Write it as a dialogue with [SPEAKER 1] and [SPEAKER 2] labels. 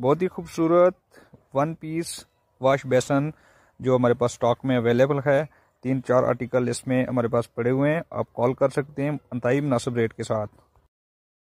[SPEAKER 1] बहुत ही खूबसूरत one piece wash basin जो हमारे पास स्टॉक में अवेलेबल है तीन चार आर्टिकल इसमें हमारे पास पड़े हुए हैं आप कॉल कर सकते हैं अंतई मुनासिब रेट के साथ